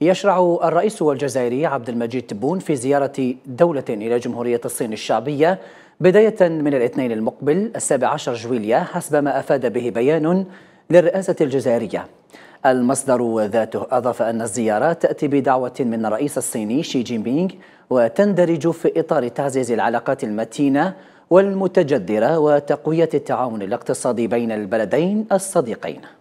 يشرع الرئيس الجزائري عبد المجيد تبون في زيارة دولة إلى جمهورية الصين الشعبية بداية من الاثنين المقبل السابع عشر جويليا حسب ما أفاد به بيان للرئاسة الجزائرية المصدر ذاته أضاف أن الزيارة تأتي بدعوة من الرئيس الصيني شي جين بينغ وتندرج في إطار تعزيز العلاقات المتينة والمتجدرة وتقوية التعاون الاقتصادي بين البلدين الصديقين